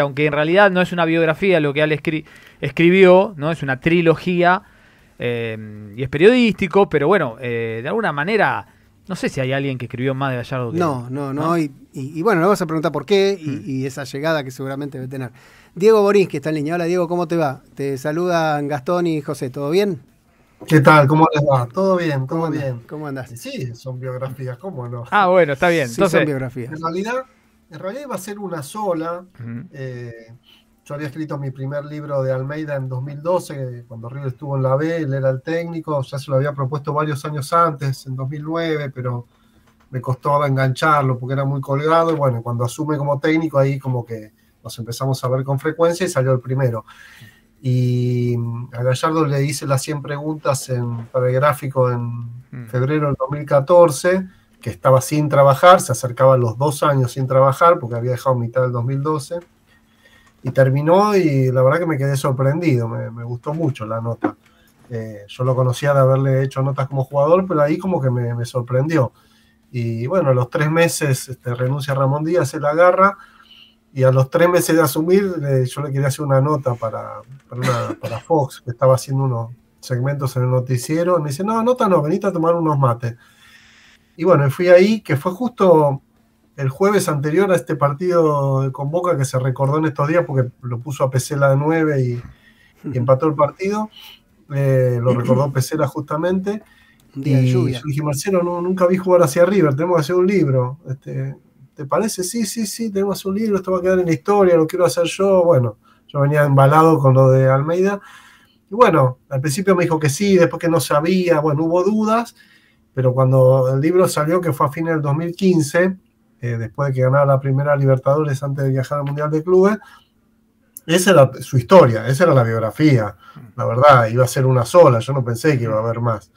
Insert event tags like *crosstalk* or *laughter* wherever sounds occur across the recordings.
aunque en realidad no es una biografía lo que él escribió, ¿no? Es una trilogía eh, y es periodístico, pero bueno, eh, de alguna manera, no sé si hay alguien que escribió más de Gallardo No, no, no, Y, bueno, le vas a preguntar por qué y, hmm. esa llegada que seguramente debe tener. Diego Boris que está en línea. Hola Diego, ¿cómo te va? Te saludan Gastón y José, ¿todo bien? ¿Qué tal? ¿Cómo les va? ¿Todo bien? ¿Cómo bien? ¿Cómo Sí, son biografías, ¿cómo no? Ah, bueno, está bien. Sí, son biografías. En realidad, en realidad iba a ser una sola. Eh, yo había escrito mi primer libro de Almeida en 2012, cuando Río estuvo en la B, él era el técnico, ya se lo había propuesto varios años antes, en 2009, pero me costaba engancharlo porque era muy colgado y bueno, cuando asume como técnico ahí como que nos empezamos a ver con frecuencia y salió el primero. Y a Gallardo le hice las 100 preguntas en, para el gráfico en mm. febrero del 2014 que estaba sin trabajar, se acercaba a los dos años sin trabajar porque había dejado mitad del 2012. Y terminó y la verdad que me quedé sorprendido, me, gustó mucho la nota. Eh, yo lo conocía de haberle hecho notas como jugador, pero ahí como que me, sorprendió. Y bueno, a los tres meses este, renuncia Ramón Díaz, se la agarra. Y a los tres meses de asumir, eh, yo le quería hacer una nota para, para, para Fox, que estaba haciendo unos segmentos en el noticiero. Y me dice, no, nota no, venite a tomar unos mates. Y bueno, fui ahí, que fue justo el jueves anterior a este partido de Convoca que se recordó en estos días porque lo puso a Pesela de 9 y, empató el partido. Eh, lo recordó *clears throat* Pesela justamente. y yo dije, Marcelo, nunca vi jugar hacia River, tenemos que hacer un libro. Este, ¿Te parece? Sí, sí, sí, tenemos un libro, esto va a quedar en la historia, lo quiero hacer yo. Bueno, yo venía embalado con lo de Almeida. Y bueno, al principio me dijo que sí, después que no sabía, bueno, hubo dudas. Pero cuando el libro salió, que fue a fines del 2015, eh, después de que ganara la primera Libertadores antes de viajar al Mundial de Clubes, esa era su historia, esa era la biografía. La verdad, iba a ser una sola, yo no pensé que iba a haber más.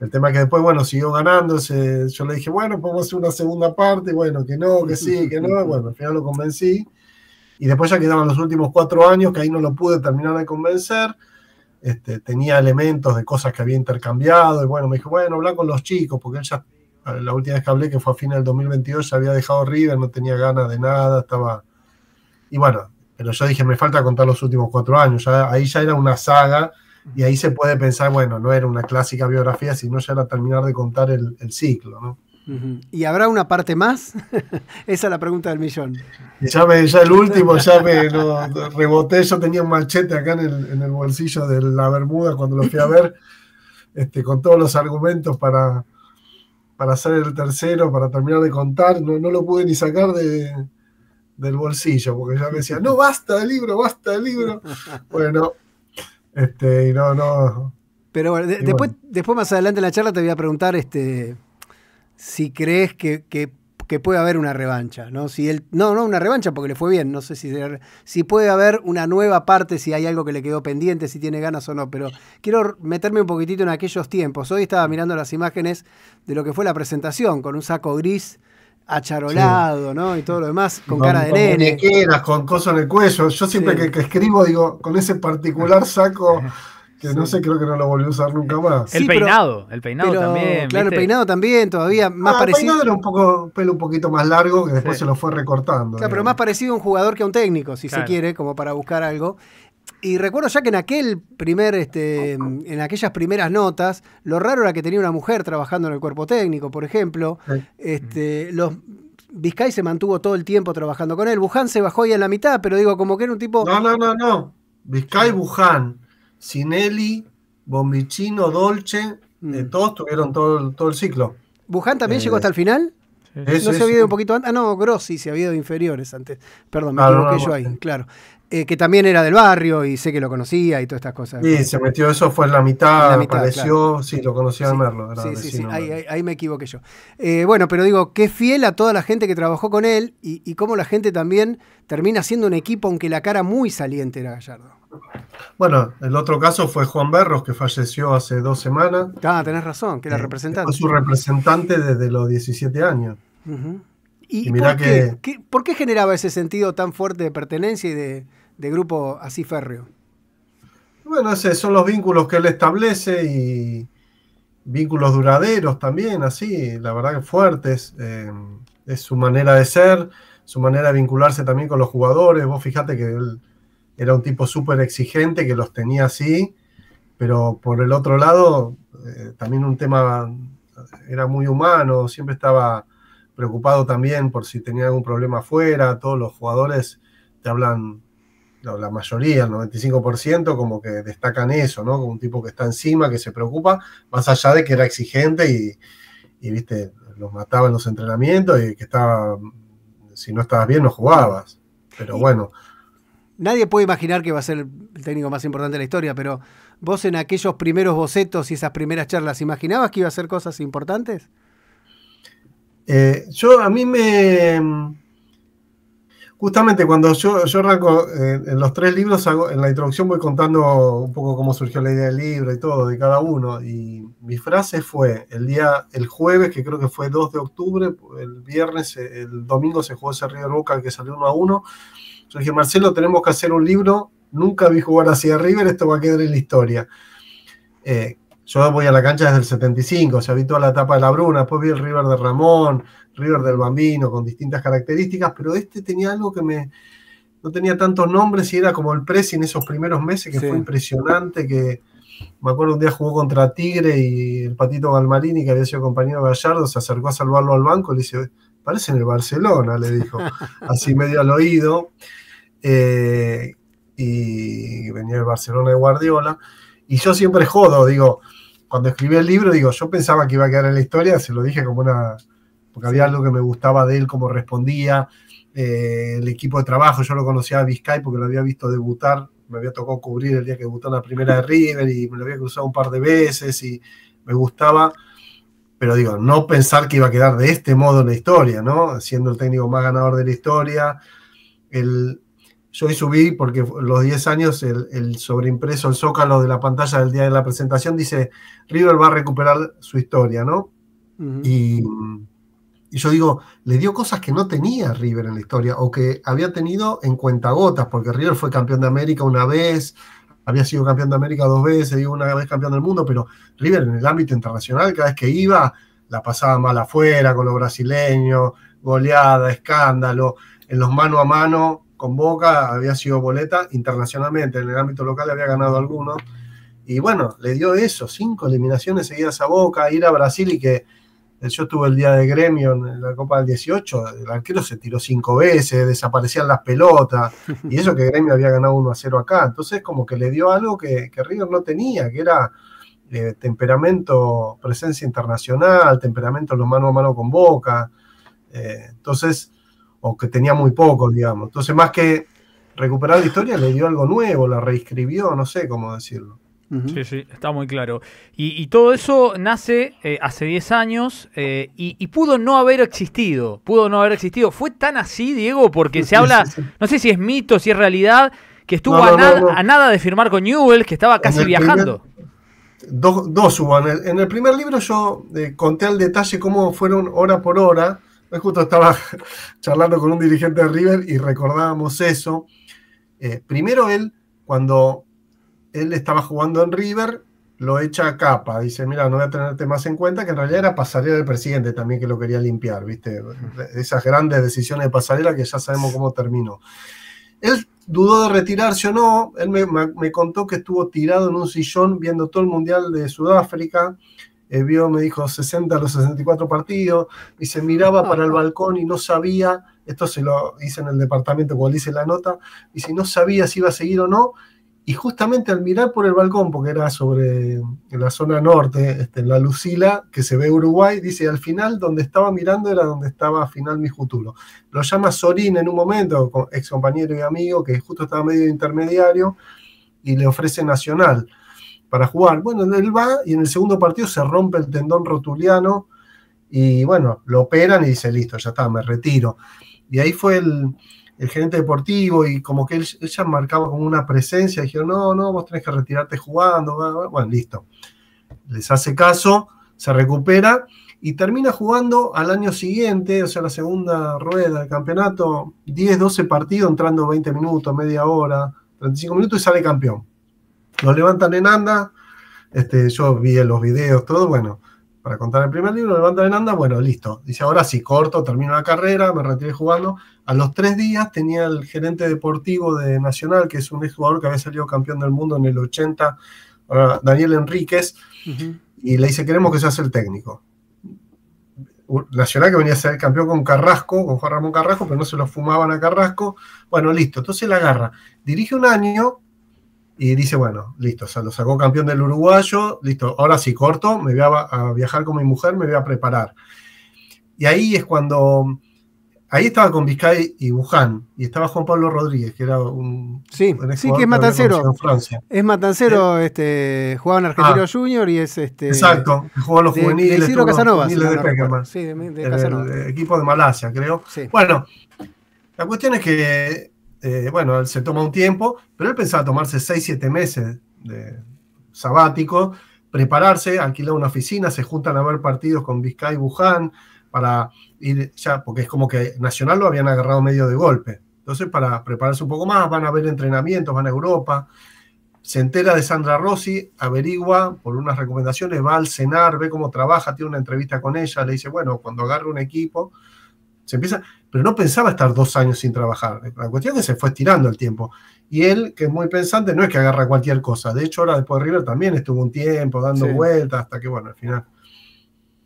El tema que después, bueno, siguió ganando, yo le dije, bueno, podemos hacer una segunda parte, bueno, que no, que sí, que no, bueno, al final lo convencí. Y después ya quedaban los últimos cuatro años, que ahí no lo pude terminar de convencer. Este, tenía elementos de cosas que había intercambiado y bueno, me dijo, bueno, hablar con los chicos, porque él ya, la última vez que hablé, que fue a final del 2022, se había dejado River, no tenía ganas de nada, estaba... Y bueno, pero yo dije, me falta contar los últimos cuatro años, ahí ya era una saga y ahí se puede pensar, bueno, no era una clásica biografía, sino ya era terminar de contar el, el ciclo, ¿no? ¿Y habrá una parte más? *laughs* Esa es la pregunta del millón. Ya, me, ya el último, ya me reboté, yo tenía un machete acá en el, bolsillo de la Bermuda cuando lo fui a ver, *laughs* este, con todos los argumentos para, para hacer el tercero, para terminar de contar, no, lo pude ni sacar de, del bolsillo, porque ya me decía, no, basta el libro, basta el libro. Bueno, este, y no, no. Pero bueno, después, después más adelante en la charla te voy a preguntar, este si crees que, puede haber una revancha, ¿no? Si él, no, no una revancha porque le fue bien, no sé si, si puede haber una nueva parte, si hay algo que le quedó pendiente, si tiene ganas o no, pero quiero meterme un poquitito en aquellos tiempos. Hoy estaba mirando las imágenes de lo que fue la presentación, con un saco gris acharolado, ¿no? Y todo lo demás, con, cara de con nene. con cosas en el cuello. Yo siempre que, escribo digo, con ese particular saco *laughs* que no sé, creo que no lo volvió a usar nunca más. El peinado, el peinado también. Claro, el peinado también, todavía ah, más parecido. El peinado era un poco, pelo un poquito más largo que después se lo fue recortando. Claro, pero más parecido a un jugador que a un técnico, si se quiere, como para buscar algo. Y recuerdo ya que en aquel primer, este, en aquellas primeras notas, lo raro era que tenía una mujer trabajando en el cuerpo técnico, por ejemplo. Este, los Vizcay se mantuvo todo el tiempo trabajando con él. Buján se bajó ya en la mitad, pero digo, como que era un tipo. No, no, no, no. Vizcay Buján. Sinelli, Bombichino, Dolce, mm. eh, todos tuvieron todo, el ciclo. ¿Buján también llegó eh, hasta el final? ¿No se había un poquito antes? Ah, no, Grossi se había ido inferiores antes. Perdón, me equivoqué yo ahí, claro. Eh, que también era del barrio y sé que lo conocía y todas estas cosas. Sí, se metió eso, fue en la mitad, apareció, sí, lo conocía Merlo. sí, sí, ahí, me equivoqué yo. bueno, pero digo, qué fiel a toda la gente que trabajó con él y cómo la gente también termina siendo un equipo, aunque la cara muy saliente era Gallardo. Bueno, el otro caso fue Juan Berros, que falleció hace dos semanas. Ah, tenés razón, que era eh, representante. Fue su representante desde los 17 años. ¿Y, por qué? ¿Por generaba ese sentido tan fuerte de pertenencia y de, grupo así férreo? Bueno, esos son los vínculos que él establece y vínculos duraderos también, así, la verdad que fuertes. Eh, es su manera de ser, su manera de vincularse también con los jugadores. Vos fijate que él era un tipo súper exigente que los tenía así, pero por el otro lado, eh, también un tema, eh, era muy humano, siempre estaba preocupado también por si tenía algún problema afuera, todos los jugadores te hablan, la mayoría, el 95%, como que destacan eso, ¿no? Como un tipo que está encima, que se preocupa, más allá de que era exigente y, y viste, los mataba en los entrenamientos y que estaba, si no estabas bien, no jugabas. Pero bueno, nadie puede imaginar que va a ser el técnico más importante de la historia, pero vos en aquellos primeros bocetos y esas primeras charlas, ¿imaginabas que iba a ser cosas importantes? Eh, yo a mí me... Justamente cuando yo, yo arranco eh, en los tres libros, hago, en la introducción voy contando un poco cómo surgió la idea del libro y todo, de cada uno. Y mi frase fue, el día, el jueves, que creo que fue 2 de octubre, el viernes, el domingo se jugó ese River Boca que salió 1 a 1. Yo dije, Marcelo, tenemos que hacer un libro, nunca vi jugar así River, esto va a quedar en la historia. Eh, yo voy a la cancha desde el 75, o sea, vi toda la etapa de la Bruna, después vi el River de Ramón, River del Bambino, con distintas características, pero este tenía algo que me... No tenía tantos nombres y era como el Presi en esos primeros meses, que fue impresionante, que me acuerdo un día jugó contra Tigre y el Patito Galmarini, que había sido compañero de Gallardo, se acercó a salvarlo al banco y le dice, parece en el Barcelona, le dijo, *laughs* así medio al oído. Eh, y venía el Barcelona de Guardiola. Y yo siempre jodo, digo, cuando escribí el libro, digo, yo pensaba que iba a quedar en la historia, se lo dije como una. porque había algo que me gustaba de él, cómo respondía, eh, el equipo de trabajo, yo lo conocía a Vizcay porque lo había visto debutar, me había tocado cubrir el día que debutó en la primera de River y me lo había cruzado un par de veces y me gustaba pero digo, no pensar que iba a quedar de este modo en la historia, ¿no? Siendo el técnico más ganador de la historia, el, yo hoy subí porque los 10 años el, sobreimpreso, el zócalo de la pantalla del día de la presentación dice, River va a recuperar su historia, ¿no? y, yo digo, le dio cosas que no tenía River en la historia o que había tenido en cuentagotas, porque River fue campeón de América una vez, había sido campeón de América dos veces, digo, una vez campeón del mundo, pero River en el ámbito internacional, cada vez que iba, la pasaba mal afuera con los brasileños, goleada, escándalo, en los mano a mano con Boca, había sido boleta internacionalmente, en el ámbito local había ganado algunos. Y bueno, le dio eso, cinco eliminaciones seguidas a Boca, ir a Brasil y que eh, yo estuve el día de gremio en la Copa del 18, el arquero se tiró cinco veces, desaparecían las pelotas, *laughs* y eso que gremio había ganado 1 a 0 acá. Entonces como que le dio algo que, que River no tenía, que era eh, temperamento, presencia internacional, temperamento los mano a mano con Boca. Eh, entonces o que tenía muy poco, digamos. Entonces, más que recuperar la historia, le dio algo nuevo, la reescribió, no sé cómo decirlo. Sí, sí, está muy claro. Y, todo eso nace eh, hace 10 años eh, y, pudo no haber existido, pudo no haber existido. Fue tan así, Diego, porque se habla, no sé si es mito, si es realidad, que estuvo a, nada, de firmar con Newell, que estaba casi viajando. dos, dos hubo. En el, primer libro yo eh, conté al detalle cómo fueron hora por hora justo estaba *laughs* charlando con un dirigente de River y recordábamos eso. Eh, primero él, cuando él estaba jugando en River, lo echa a capa, dice, mira, no voy a tenerte más en cuenta, que en realidad era pasarela del presidente también que lo quería limpiar, ¿viste? Esas grandes decisiones de pasarela que ya sabemos cómo terminó. Él dudó de retirarse o no, él me, contó que estuvo tirado en un sillón viendo todo el Mundial de Sudáfrica, eh, vio, me dijo, 60 los 64 partidos, y se miraba para el balcón y no sabía, esto se lo hice en el departamento cuando dice la nota, y si no sabía si iba a seguir o no, y justamente al mirar por el balcón, porque era sobre en la zona norte, este, en la Lucila, que se ve Uruguay, dice, al final donde estaba mirando era donde estaba final mi futuro. Lo llama Sorín en un momento, ex compañero y amigo, que justo estaba medio intermediario, y le ofrece Nacional para jugar. Bueno, él va y en el segundo partido se rompe el tendón rotuliano y bueno, lo operan y dice, listo, ya está, me retiro. Y ahí fue el, gerente deportivo y como que él, ya marcaba como una presencia, dijeron, no, no, vos tenés que retirarte jugando, bueno, listo. Les hace caso, se recupera y termina jugando al año siguiente, o sea, la segunda rueda del campeonato, 10, 12 partidos, entrando 20 minutos, media hora, 35 minutos y sale campeón. Lo levantan en anda. Este, yo vi los videos, todo, bueno, para contar el primer libro, levantan en anda, bueno, listo. Dice, ahora sí, corto, termino la carrera, me retiré jugando. A los tres días tenía el gerente deportivo de Nacional, que es un exjugador que había salido campeón del mundo en el 80, Daniel Enríquez, y le dice, queremos que seas el técnico. Nacional que venía a ser campeón con Carrasco, con Juan Ramón Carrasco, pero no se lo fumaban a Carrasco. Bueno, listo, entonces la agarra. Dirige un año, y dice, bueno, listo, o sea, lo sacó campeón del uruguayo, listo, ahora sí corto, me voy a, viajar con mi mujer, me voy a preparar. Y ahí es cuando, ahí estaba con Vizcay y Buján, y estaba Juan Pablo Rodríguez, que era un... Sí, sí que es matancero. Francia. Es matancero, este, jugaba en Argentino ah. Junior y es... Este, exacto, jugó los juveniles. De sí, de, Casanova. El, equipo de Malasia, creo. Bueno, la cuestión es que eh, bueno, él se toma un tiempo, pero él pensaba tomarse 6, 7 meses de sabático, prepararse, alquilar una oficina, se juntan a ver partidos con Vizcay y Buján para ir ya, porque es como que Nacional lo habían agarrado medio de golpe. Entonces, para prepararse un poco más, van a ver entrenamientos, van a Europa, se entera de Sandra Rossi, averigua por unas recomendaciones, va al cenar, ve cómo trabaja, tiene una entrevista con ella, le dice, bueno, cuando agarre un equipo, se empieza, pero no pensaba estar dos años sin trabajar. La cuestión es que se fue estirando el tiempo. Y él, que es muy pensante, no es que agarra cualquier cosa. De hecho, ahora después de River también estuvo un tiempo dando vueltas hasta que, bueno, al final.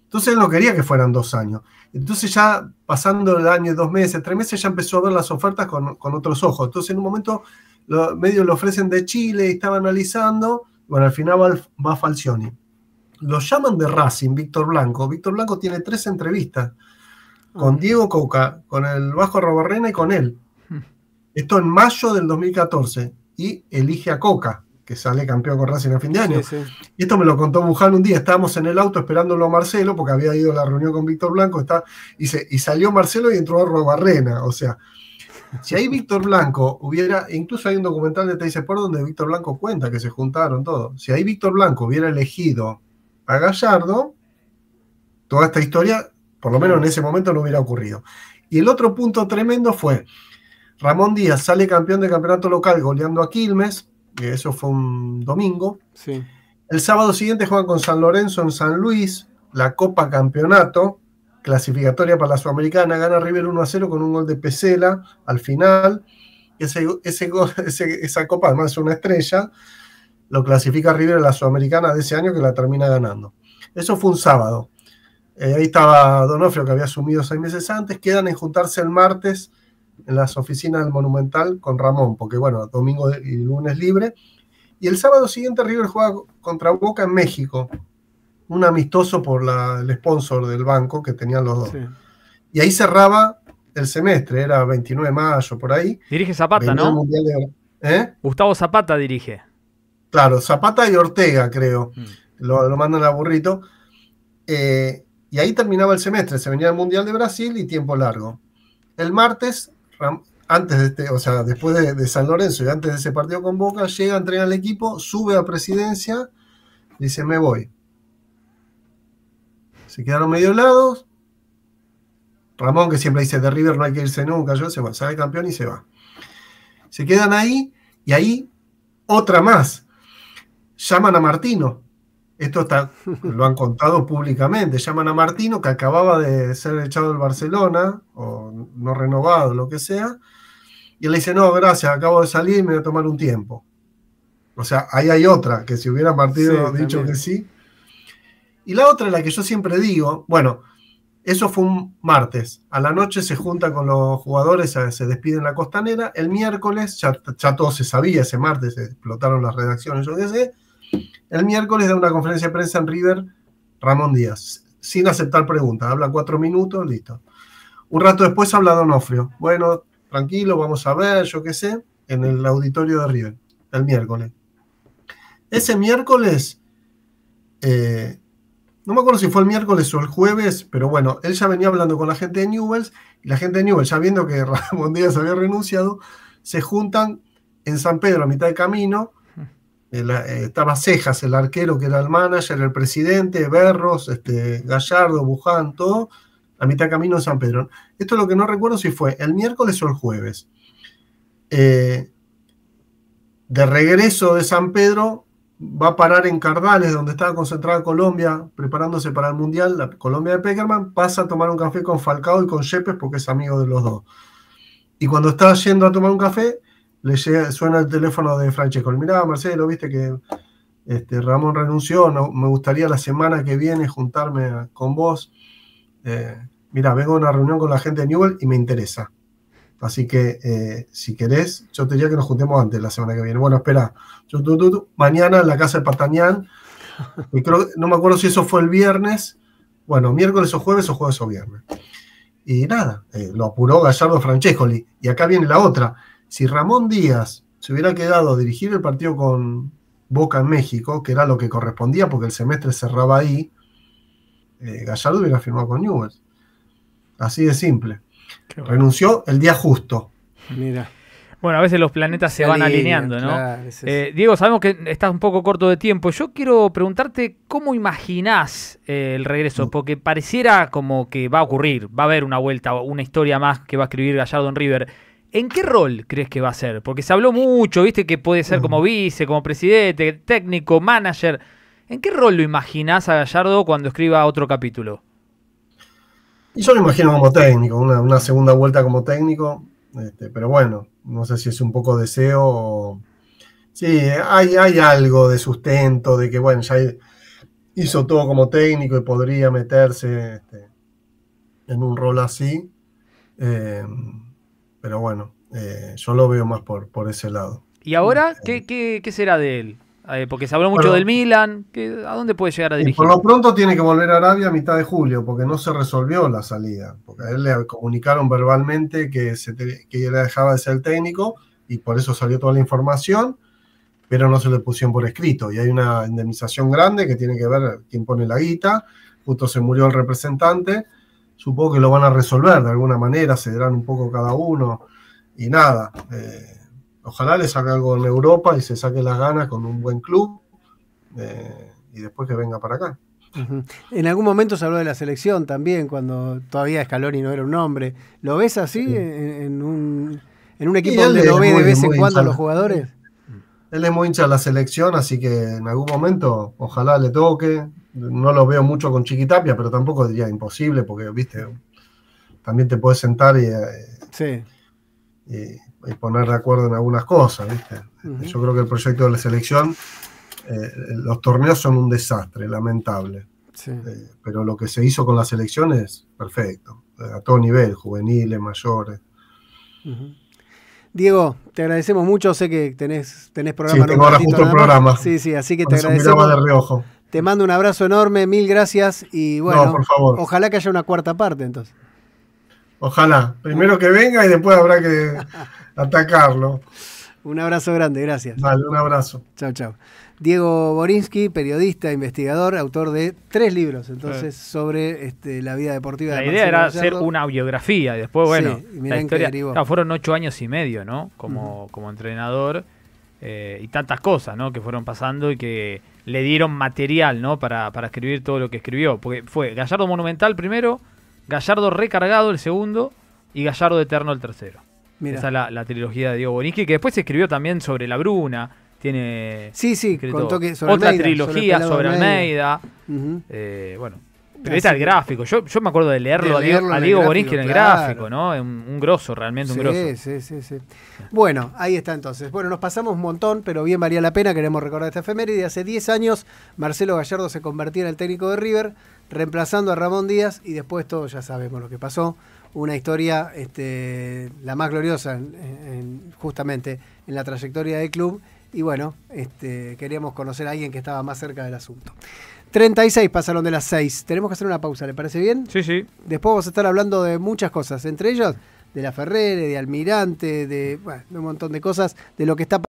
Entonces él no quería que fueran dos años. Entonces ya pasando el año, dos meses, tres meses, ya empezó a ver las ofertas con, con otros ojos. Entonces en un momento los medios le ofrecen de Chile estaba analizando. Bueno, al final va, va Falcioni. Lo llaman de Racing, Víctor Blanco. Víctor Blanco tiene tres entrevistas con Diego Coca, con el bajo Robarrena y con él. Esto en mayo del 2014. Y elige a Coca, que sale campeón con Racing a fin de año. Y esto me lo contó Buján un día. Estábamos en el auto esperándolo a Marcelo, porque había ido a la reunión con Víctor Blanco. Está, y, y salió Marcelo y entró a Robarrena. O sea, si ahí Víctor Blanco hubiera, e incluso hay un documental de Teis Por donde Víctor Blanco cuenta que se juntaron todos. Si ahí Víctor Blanco hubiera elegido a Gallardo, toda esta historia por lo menos en ese momento no hubiera ocurrido. Y el otro punto tremendo fue, Ramón Díaz sale campeón de campeonato local goleando a Quilmes, eso fue un domingo. El sábado siguiente juega con San Lorenzo en San Luis, la Copa Campeonato, clasificatoria para la Sudamericana, gana River 1 a 0 con un gol de Pesela al final. *laughs* esa copa además es una estrella, lo clasifica River a la Sudamericana de ese año que la termina ganando. Eso fue un sábado. Eh, ahí estaba Donofrio, que había asumido seis meses antes. Quedan en juntarse el martes en las oficinas del Monumental con Ramón, porque bueno, domingo y lunes libre. Y el sábado siguiente River juega contra Boca en México, un amistoso por el sponsor del banco que tenían los dos. Y ahí cerraba el semestre, era 29 de mayo, por ahí. Dirige Zapata, ¿no? ¿eh? Gustavo Zapata dirige. Claro, Zapata y Ortega, creo. Mm. Lo, lo, mandan a burrito. Eh, y ahí terminaba el semestre, se venía el Mundial de Brasil y tiempo largo. El martes, antes de este, o sea, después de, San Lorenzo y antes de ese partido con Boca, llega, entrena al equipo, sube a presidencia, dice, me voy. Se quedaron medio lados. Ramón, que siempre dice, de River no hay que irse nunca, yo se va, sale campeón y se va. Se quedan ahí y ahí otra más. Llaman a Martino, esto está, lo han contado públicamente. Llaman a Martino, que acababa de ser echado del Barcelona, o no renovado, lo que sea, y él le dice, no, gracias, acabo de salir, y me voy a tomar un tiempo. O sea, ahí hay otra, que si hubiera partido dicho que sí. Y la otra, la que yo siempre digo, bueno, eso fue un martes. A la noche se junta con los jugadores, se despiden la costanera. El miércoles, ya, ya todo se sabía, ese martes explotaron las redacciones, yo qué sé el miércoles da una conferencia de prensa en River Ramón Díaz, sin aceptar preguntas. Habla cuatro minutos, listo. Un rato después habla Ofrio. Bueno, tranquilo, vamos a ver, yo qué sé, en el auditorio de River, el miércoles. Ese miércoles, eh, no me acuerdo si fue el miércoles o el jueves, pero bueno, él ya venía hablando con la gente de Newells y la gente de Newells, ya viendo que *laughs* Ramón Díaz había renunciado, se juntan en San Pedro a mitad de camino eh, eh, estaba Cejas, el arquero que era el manager, el presidente, Berros, este, Gallardo, Buján, todo, a mitad camino de San Pedro. Esto es lo que no recuerdo si fue el miércoles o el jueves. Eh, de regreso de San Pedro, va a parar en Cardales, donde estaba concentrada Colombia, preparándose para el Mundial, la Colombia de Peckerman, pasa a tomar un café con Falcao y con Yepes porque es amigo de los dos. Y cuando está yendo a tomar un café, le suena el teléfono de Francesco. Mirá, Marcelo, viste que este, Ramón renunció, me gustaría la semana que viene juntarme con vos. Eh, mirá, vengo a una reunión con la gente de Newell y me interesa. Así que eh, si querés, yo te diría que nos juntemos antes la semana que viene. Bueno, espera, mañana en la casa de Patañán, *laughs* no me acuerdo si eso fue el viernes, bueno, miércoles o jueves o jueves o viernes. Y nada, eh, lo apuró Gallardo Francesco. Y acá viene la otra si Ramón Díaz se hubiera quedado a dirigir el partido con Boca en México, que era lo que correspondía porque el semestre cerraba ahí, eh, Gallardo hubiera firmado con Newell's. Así de simple. Renunció el día justo. Mira. Bueno, a veces los planetas se, van alineando, ¿no? Eh, Diego, sabemos que estás un poco corto de tiempo. Yo quiero preguntarte cómo imaginás eh, el regreso, mm. porque pareciera como que va a ocurrir, va a haber una vuelta, una historia más que va a escribir Gallardo en River. ¿En qué rol crees que va a ser? Porque se habló mucho, viste que puede ser como vice, como presidente, técnico, manager. ¿En qué rol lo imaginás a Gallardo cuando escriba otro capítulo? Y yo lo imagino como técnico, una, segunda vuelta como técnico, este, pero bueno, no sé si es un poco deseo. O... Sí, hay, algo de sustento, de que bueno, ya hizo todo como técnico y podría meterse este, en un rol así. Eh, pero bueno, eh, yo lo veo más por, por ese lado. ¿Y ahora eh, qué, qué, qué será de él? Eh, porque se habló mucho del Milan. ¿A dónde puede llegar a dirigir? por lo pronto tiene que volver a Arabia a mitad de julio, porque no se resolvió la salida. Porque a él le comunicaron verbalmente que, se que dejaba de ser técnico y por eso salió toda la información, pero no se le pusieron por escrito. Y hay una indemnización grande que tiene que ver quién pone la guita. Justo se murió el representante supongo que lo van a resolver de alguna manera, cederán un poco cada uno y nada. Eh, ojalá le saque algo en Europa y se saque las ganas con un buen club eh, y después que venga para acá. En algún momento se habló de la selección también, cuando todavía Scaloni no era un hombre. ¿Lo ves así en, un, en, un, equipo donde lo ve de vez en cuando a los jugadores? él es muy hincha de la selección, así que en algún momento ojalá le toque. No lo veo mucho con Chiquitapia, pero tampoco diría imposible, porque, viste, también te puedes sentar eh, y, y, poner de acuerdo en algunas cosas, Yo creo que el proyecto de la selección, eh, los torneos son un desastre, lamentable. Sí. Eh, pero lo que se hizo con la selección es perfecto, a todo nivel, juveniles, mayores. Diego, te agradecemos mucho. Sé que tenés, tenés programa. Sí, tengo ahora justo el programa. Sí, sí, así que te agradecemos. Te mando un abrazo enorme, mil gracias y bueno, ojalá que haya una cuarta parte entonces. Ojalá, primero que venga y después habrá que *laughs* atacarlo. Un abrazo grande, gracias. Vale, un abrazo. Chao, chao. Diego Borinsky, periodista, investigador, autor de tres libros, entonces, sobre este, la vida deportiva la de La idea era hacer una biografía, y después, bueno, fueron ocho años y medio, ¿no? Como, como entrenador, eh, y tantas cosas, ¿no? Que fueron pasando y que le dieron material, ¿no? Para, para escribir todo lo que escribió, porque fue Gallardo Monumental primero, Gallardo Recargado el segundo, y Gallardo Eterno el tercero. Mira. Esa es la, trilogía de Diego Borinsky que después se escribió también sobre La Bruna, tiene. Sí, sí, Otra trilogía sobre, Almeida. Eh, bueno. Pero está el gráfico. Yo, me acuerdo de leerlo, a Diego, Borinsky en el gráfico, ¿no? Un, grosso, realmente un grosso. Sí, sí, sí. Bueno, ahí está entonces. Bueno, nos pasamos un montón, pero bien valía la pena. Queremos recordar esta efeméride. Hace 10 años, Marcelo Gallardo se convertía en el técnico de River, reemplazando a Ramón Díaz, y después todos ya sabemos lo que pasó. Una historia, este, la más gloriosa, justamente, en la trayectoria del club y bueno, este, queríamos conocer a alguien que estaba más cerca del asunto. 36 pasaron de las 6. Tenemos que hacer una pausa, ¿le parece bien? Sí, sí. Después vamos a estar hablando de muchas cosas, entre ellas de la Ferrere, de Almirante, de, de un montón de cosas, de lo que está pasando.